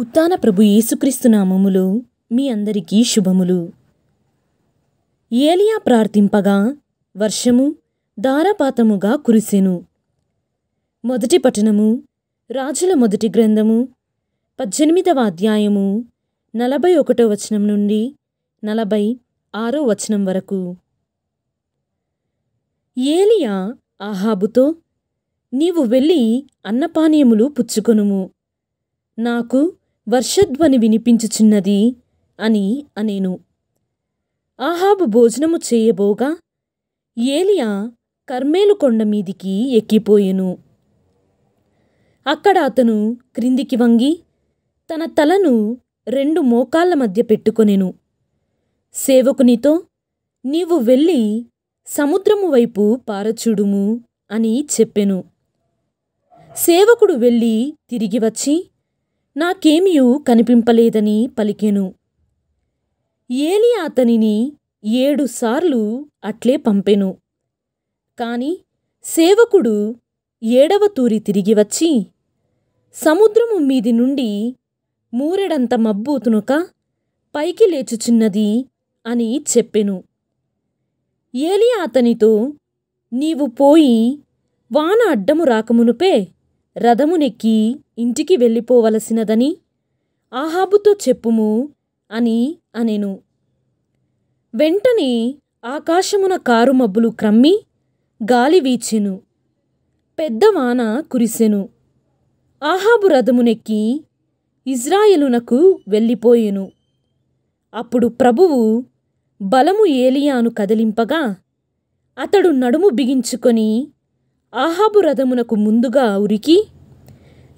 ఉత్తాన ప్రభు యేసుక్రీస్తు నామములు మీ అందరికీ శుభములు ఏలియా ప్రార్థింపగా వర్షము దారపాతముగా కురిసెను మొదటి పఠనము రాజుల మొదటి గ్రంథము పద్దెనిమిదవ అధ్యాయము నలభై ఒకటో వచనం నుండి నలభై ఆరో వచనం వరకు ఏలియా ఆహాబుతో నీవు వెళ్ళి అన్నపానీయములు పుచ్చుకొనుము నాకు వర్షధ్వని వినిపించుచున్నది అని అనేను ఆహాబు భోజనము చేయబోగా ఏలియా కర్మేలు కొండ మీదికి ఎక్కిపోయెను అక్కడ అతను క్రిందికి వంగి తన తలను రెండు మోకాళ్ళ మధ్య పెట్టుకొనెను సేవకునితో నీవు వెళ్ళి సముద్రము వైపు పారచూడుము అని చెప్పెను సేవకుడు వెళ్ళి తిరిగి వచ్చి నాకేమియూ కనిపింపలేదని పలికెను ఏలి అతనిని ఏడుసార్లు అట్లే పంపెను కాని సేవకుడు ఏడవ తూరి తిరిగి వచ్చి సముద్రము మీది నుండి మూరెడంత మబ్బు తునుక పైకి లేచుచున్నది అని చెప్పెను ఏలి అతనితో నీవు పోయి వాన అడ్డము రాకమునుపే రథమునెక్కి ఇంటికి వెళ్ళిపోవలసినదని ఆహాబుతో చెప్పుము అని అనెను వెంటనే ఆకాశమున కారు మబ్బులు క్రమ్మి గాలి వీచెను పెద్ద వాన కురిసెను ఆహాబు రథమునెక్కి ఇజ్రాయెలునకు వెళ్ళిపోయెను అప్పుడు ప్రభువు బలము ఏలియాను కదిలింపగా అతడు నడుము బిగించుకొని ఆహాబు రథమునకు ముందుగా ఉరికి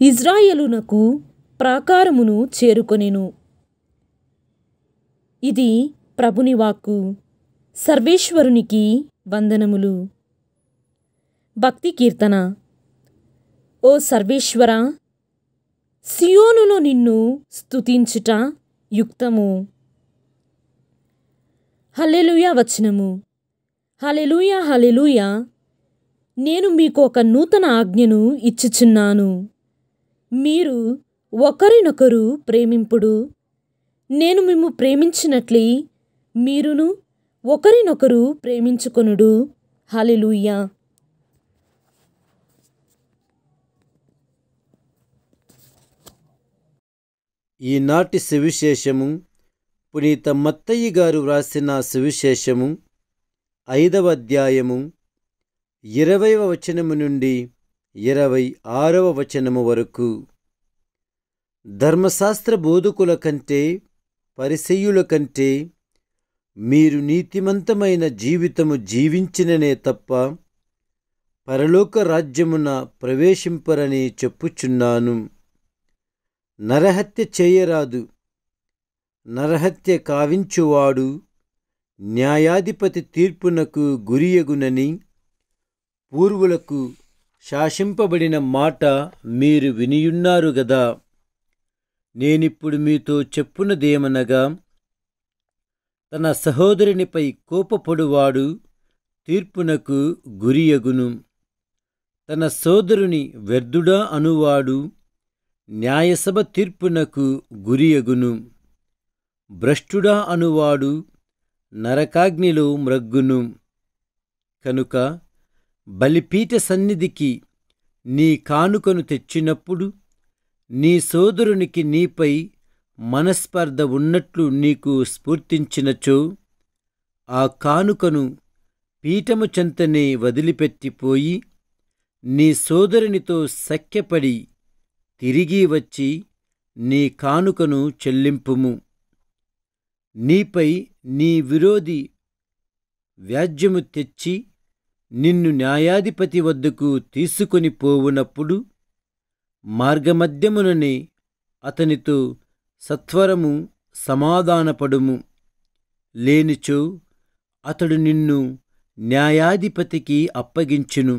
ఇజ్రాయేలునకు ప్రాకారమును చేరుకొనెను ఇది ప్రభుని వాక్కు సర్వేశ్వరునికి వందనములు భక్తి కీర్తన ఓ సర్వేశ్వర సియోనులో నిన్ను స్తుతించుట యుక్తము హలెలుయా వచనము హలెలుయా హలెలుయా నేను మీకు ఒక నూతన ఆజ్ఞను ఇచ్చుచున్నాను మీరు ఒకరినొకరు ప్రేమింపుడు నేను మిమ్ము ప్రేమించినట్లే మీరును ఒకరినొకరు ప్రేమించుకొనుడు హాలిలూయా ఈనాటి సువిశేషము పునీత మత్తయ్య గారు వ్రాసిన సువిశేషము ఐదవ అధ్యాయము ఇరవైవ వచనము నుండి ఇరవై ఆరవ వచనము వరకు ధర్మశాస్త్ర బోధకుల కంటే పరిసెయుల కంటే మీరు నీతిమంతమైన జీవితము జీవించిననే తప్ప పరలోక రాజ్యమున ప్రవేశింపరని చెప్పుచున్నాను నరహత్య చేయరాదు నరహత్య కావించువాడు న్యాయాధిపతి తీర్పునకు గురియగునని పూర్వులకు శాసింపబడిన మాట మీరు వినియున్నారు గదా నేనిప్పుడు మీతో చెప్పునదేమనగా తన సహోదరునిపై కోపపడువాడు తీర్పునకు గురియగును తన సోదరుని వ్యర్థుడా అనువాడు న్యాయసభ తీర్పునకు గురియగును భ్రష్టుడా అనువాడు నరకాగ్నిలో మ్రగ్గును కనుక బలిపీఠ సన్నిధికి నీ కానుకను తెచ్చినప్పుడు నీ సోదరునికి నీపై మనస్పర్ధ ఉన్నట్లు నీకు స్ఫూర్తించినచో ఆ కానుకను పీఠము చెంతనే వదిలిపెట్టిపోయి నీ సోదరునితో సఖ్యపడి తిరిగి వచ్చి నీ కానుకను చెల్లింపుము నీపై నీ విరోధి వ్యాజ్యము తెచ్చి నిన్ను న్యాయాధిపతి వద్దకు తీసుకొని పోవునప్పుడు మార్గమధ్యముననే అతనితో సత్వరము సమాధానపడుము లేనిచో అతడు నిన్ను న్యాయాధిపతికి అప్పగించును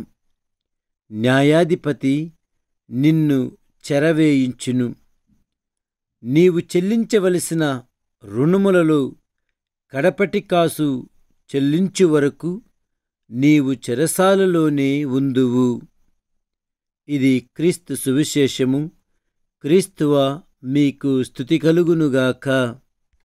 న్యాయాధిపతి నిన్ను చెరవేయించును నీవు చెల్లించవలసిన రుణములలో కడపటి కాసు చెల్లించు వరకు నీవు చెరసాలలోనే ఉందువు ఇది క్రీస్తు సువిశేషము క్రీస్తువ మీకు స్థుతి కలుగునుగాక